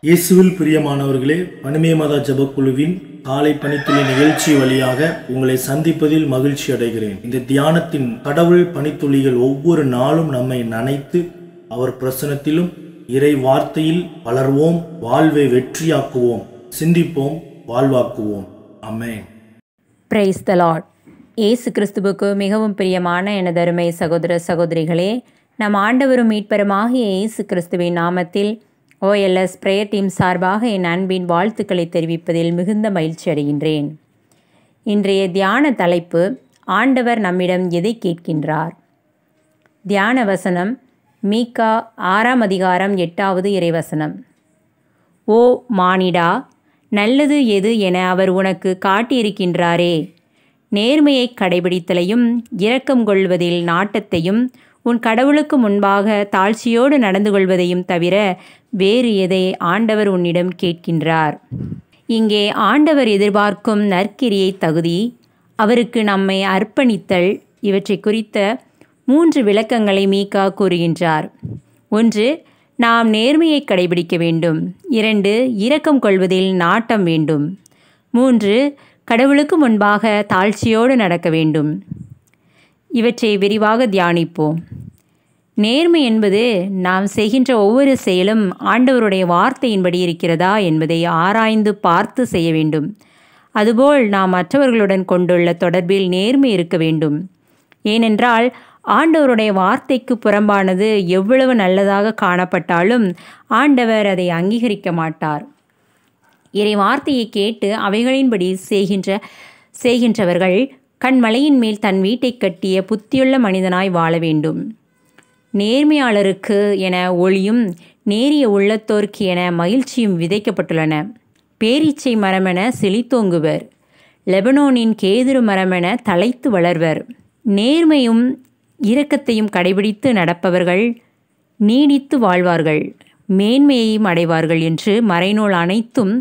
இயேசுவில் பிரியமானவர்களே பனிமே மத ஜபக்குழுவின் காலை பணித்துளி நிகழ்ச்சி வழியாக உங்களை சந்திப்பதில் மகிழ்ச்சி அடைகிறேன் இந்த தியானத்தின் கடவுள் பணித்துளிகள் ஒவ்வொரு நாளும் நம்மை நனைத்து அவர் பிரசனத்திலும் இறை வார்த்தையில் வளர்வோம் வாழ்வை வெற்றியாக்குவோம் சிந்திப்போம் வாழ்வாக்குவோம் அமேன் பிரைஸ் த லாட் இயேசு கிறிஸ்துவுக்கு மிகவும் பிரியமான தருமை சகோதர சகோதரிகளே நம் ஆண்டவரும் மீட்பருமாகிய இயேசு கிறிஸ்துவின் நாமத்தில் ஓஎல்எஸ் பிரேயர் டீம் சார்பாக என் அன்பின் வாழ்த்துக்களை தெரிவிப்பதில் மிகுந்த மகிழ்ச்சி அடைகின்றேன் இன்றைய தியான தலைப்பு ஆண்டவர் நம்மிடம் எதை கேட்கின்றார் தியான வசனம் மீகா ஆறாம் அதிகாரம் எட்டாவது இறைவசனம் ஓ மானிடா நல்லது எது என அவர் உனக்கு காட்டியிருக்கின்றாரே நேர்மையை கடைபிடித்தலையும் இரக்கம் கொள்வதில் நாட்டத்தையும் உன் கடவுளுக்கு முன்பாக தாழ்ச்சியோடு நடந்து கொள்வதையும் தவிர வேறு எதை ஆண்டவர் உன்னிடம் கேட்கின்றார் இங்கே ஆண்டவர் எதிர்பார்க்கும் நற்கிரியை தகுதி அவருக்கு நம்மை அர்ப்பணித்தல் இவற்றை குறித்த மூன்று விளக்கங்களை மீகா கூறுகின்றார் ஒன்று நாம் நேர்மையை கடைபிடிக்க வேண்டும் இரண்டு இரக்கம் கொள்வதில் நாட்டம் வேண்டும் மூன்று கடவுளுக்கு முன்பாக தாழ்ச்சியோடு நடக்க வேண்டும் இவற்றை விரிவாக தியானிப்போம் நேர்மை என்பது நாம் செய்கின்ற ஒவ்வொரு செயலும் ஆண்டவருடைய வார்த்தையின்படி இருக்கிறதா என்பதை ஆராய்ந்து பார்த்து செய்ய வேண்டும் அதுபோல் நாம் மற்றவர்களுடன் கொண்டுள்ள தொடர்பில் நேர்மை இருக்க வேண்டும் ஏனென்றால் ஆண்டவருடைய வார்த்தைக்கு புறம்பானது எவ்வளவு நல்லதாக காணப்பட்டாலும் ஆண்டவர் அதை அங்கீகரிக்க மாட்டார் இறை வார்த்தையை கேட்டு அவைகளின்படி செய்கின்ற செய்கின்றவர்கள் கண்மலையின் மேல் தன் வீட்டை கட்டிய புத்தியுள்ள மனிதனாய் வாழ வேண்டும் நேர்மையாளருக்கு என ஒளியும் நேரிய உள்ளத்தோர்க்கு என மகிழ்ச்சியும் விதைக்கப்பட்டுள்ளன பேரீச்சை மரமென செழித்தோங்குவர் லெபனோனின் கேதுரு மரமென தலைத்து வளர்வர் நேர்மையும் இரக்கத்தையும் கடைபிடித்து நடப்பவர்கள் நீடித்து வாழ்வார்கள் மேன்மையையும் அடைவார்கள் என்று மறைநூல் அனைத்தும்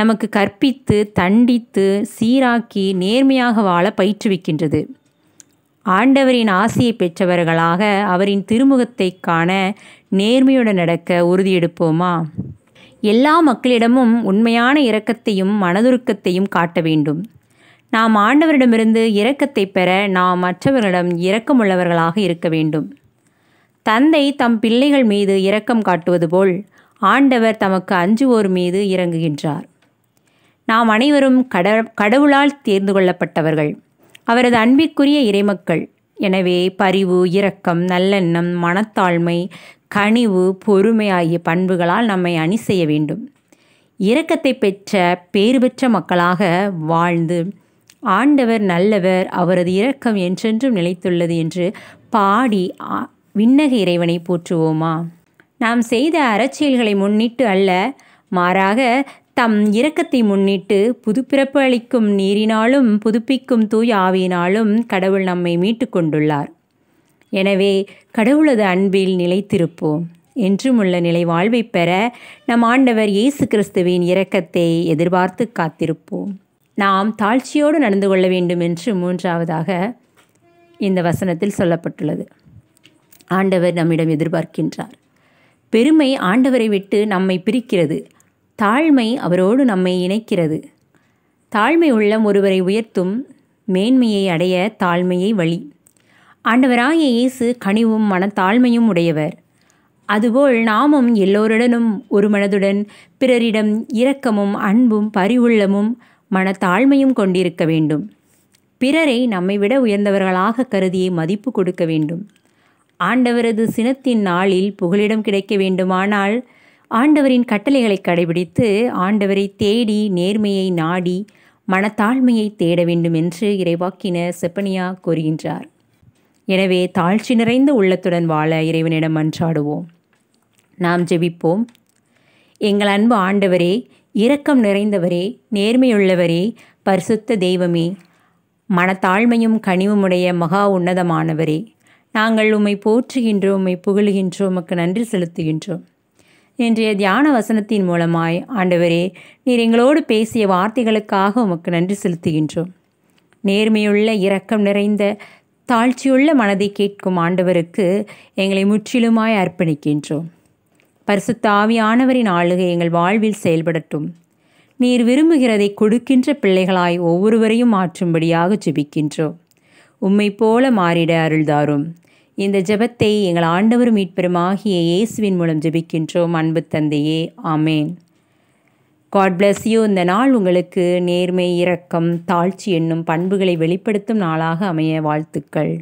நமக்கு கற்பித்து தண்டித்து சீராக்கி நேர்மையாக வாழ பயிற்றுவிக்கின்றது ஆண்டவரின் ஆசையை பெற்றவர்களாக அவரின் திருமுகத்தை காண நேர்மையுடன் நடக்க உறுதியெடுப்போமா எல்லா மக்களிடமும் உண்மையான இரக்கத்தையும் மனதுருக்கத்தையும் காட்ட வேண்டும் நாம் ஆண்டவரிடமிருந்து இரக்கத்தை பெற நாம் மற்றவர்களிடம் இரக்கமுள்ளவர்களாக இருக்க வேண்டும் தந்தை தம் பிள்ளைகள் மீது இரக்கம் காட்டுவது போல் ஆண்டவர் தமக்கு அஞ்சுவோர் மீது இறங்குகின்றார் நாம் அனைவரும் கட கடவுளால் தேர்ந்து கொள்ளப்பட்டவர்கள் அவரது அன்பிற்குரிய இறைமக்கள் எனவே பரிவு இரக்கம் நல்லெண்ணம் மனத்தாழ்மை கனிவு பொறுமை ஆகிய பண்புகளால் நம்மை அணி செய்ய வேண்டும் இரக்கத்தை பெற்ற பேறு பெற்ற மக்களாக வாழ்ந்து ஆண்டவர் நல்லவர் அவரது இரக்கம் என்றென்றும் நிலைத்துள்ளது என்று பாடி விண்ணக இறைவனை போற்றுவோமா நாம் செய்த அறச்செயல்களை முன்னிட்டு அல்ல மாறாக தம் இரக்கத்தை முன்னிட்டு புதுப்பிறப்பு அளிக்கும் நீரினாலும் புதுப்பிக்கும் தூய் ஆவியினாலும் கடவுள் நம்மை மீட்டு கொண்டுள்ளார் எனவே கடவுளது அன்பில் நிலைத்திருப்போம் என்றும் உள்ள நிலை வாழ்வை பெற நம் ஆண்டவர் இயேசு கிறிஸ்துவின் இரக்கத்தை எதிர்பார்த்து காத்திருப்போம் நாம் தாழ்ச்சியோடு நடந்து கொள்ள வேண்டும் என்று மூன்றாவதாக இந்த வசனத்தில் சொல்லப்பட்டுள்ளது ஆண்டவர் நம்மிடம் எதிர்பார்க்கின்றார் பெருமை ஆண்டவரை விட்டு நம்மை பிரிக்கிறது தாழ்மை அவரோடு நம்மை இணைக்கிறது தாழ்மை உள்ளம் ஒருவரை உயர்த்தும் மேன்மையை அடைய தாழ்மையை வழி ஆண்டவராகிய இயேசு கனிவும் மனத்தாழ்மையும் உடையவர் அதுபோல் நாமும் எல்லோருடனும் ஒரு மனதுடன் பிறரிடம் இரக்கமும் அன்பும் பரிவுள்ளமும் மனத்தாழ்மையும் கொண்டிருக்க வேண்டும் பிறரை நம்மை விட உயர்ந்தவர்களாக கருதியே மதிப்பு கொடுக்க வேண்டும் ஆண்டவரது சினத்தின் நாளில் புகலிடம் கிடைக்க வேண்டுமானால் ஆண்டவரின் கட்டளைகளை கடைபிடித்து ஆண்டவரை தேடி நேர்மையை நாடி மனத்தாழ்மையை தேட வேண்டும் என்று இறைவாக்கினர் செப்பனியா கூறுகின்றார் எனவே தாழ்ச்சி நிறைந்த உள்ளத்துடன் வாழ இறைவனிடம் மன்றாடுவோம் நாம் ஜெபிப்போம் எங்கள் அன்பு ஆண்டவரே இரக்கம் நிறைந்தவரே நேர்மையுள்ளவரே பரிசுத்த தெய்வமே மனத்தாழ்மையும் கனிவுமுடைய மகா உன்னதமானவரே நாங்கள் உம்மை போற்றுகின்றோம் உம்மை புகழுகின்றோம் உமக்கு நன்றி செலுத்துகின்றோம் இன்றைய தியான வசனத்தின் மூலமாய் ஆண்டவரே நீர் எங்களோடு பேசிய வார்த்தைகளுக்காக உமக்கு நன்றி செலுத்துகின்றோம் நேர்மையுள்ள இரக்கம் நிறைந்த தாழ்ச்சியுள்ள மனதை கேட்கும் ஆண்டவருக்கு எங்களை முற்றிலுமாய் அர்ப்பணிக்கின்றோம் தாவியானவரின் ஆளுகை எங்கள் வாழ்வில் செயல்படட்டும் நீர் விரும்புகிறதை கொடுக்கின்ற பிள்ளைகளாய் ஒவ்வொருவரையும் மாற்றும்படியாக ஜெபிக்கின்றோம் உம்மை போல மாறிட அருள்தாரும் இந்த ஜெபத்தை எங்கள் ஆண்டவர் ஆகிய இயேசுவின் மூலம் ஜெபிக்கின்றோம் அன்பு தந்தையே ஆமேன் காட் பிளஸ் யூ இந்த நாள் உங்களுக்கு நேர்மை இரக்கம் தாழ்ச்சி என்னும் பண்புகளை வெளிப்படுத்தும் நாளாக அமைய வாழ்த்துக்கள்